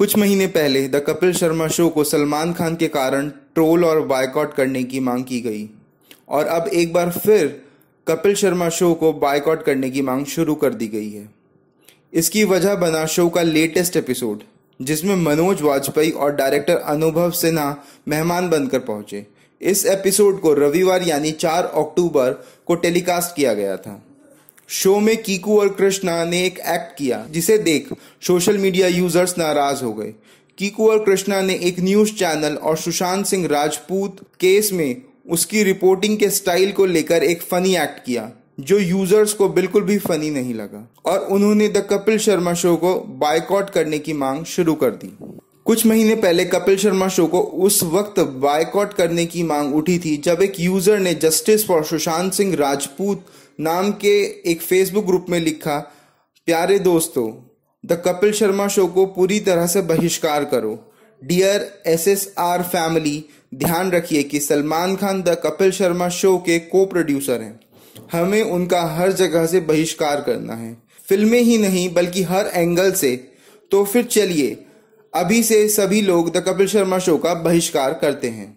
कुछ महीने पहले द कपिल शर्मा शो को सलमान खान के कारण ट्रोल और बायकॉट करने की मांग की गई और अब एक बार फिर कपिल शर्मा शो को बायकॉट करने की मांग शुरू कर दी गई है इसकी वजह बना शो का लेटेस्ट एपिसोड जिसमें मनोज वाजपेयी और डायरेक्टर अनुभव सिन्हा मेहमान बनकर पहुंचे इस एपिसोड को रविवार यानी 4 अक्टूबर को टेलीकास्ट किया गया था शो में कीकू और कृष्णा ने एक एक्ट किया जिसे देख सोशल मीडिया यूजर्स नाराज हो गए कीकू और कृष्णा ने एक न्यूज चैनल और सुशांत सिंह राजपूत केस में उसकी रिपोर्टिंग के स्टाइल को लेकर एक फनी एक्ट किया जो यूजर्स को बिल्कुल भी फनी नहीं लगा और उन्होंने द कपिल शर्मा शो को बायकॉट करने की मांग शुरू कर दी कुछ महीने पहले कपिल शर्मा शो को उस वक्त बायकॉट करने की मांग उठी थी जब एक यूजर ने जस्टिस फॉर सुशांत सिंह राजपूत नाम के एक फेसबुक ग्रुप में लिखा प्यारे दोस्तों द कपिल शर्मा शो को पूरी तरह से बहिष्कार करो dear S S R family ध्यान रखिए कि सलमान खान द कपिल शर्मा शो के को प्रोड्यूसर हैं हमें उनका हर जगह से बहिष्कार करना है फिल्में ही नहीं बल्कि हर एंगल से तो फिर चलिए अभी से सभी लोग द कपिल शर्मा शो का बहिष्कार करते हैं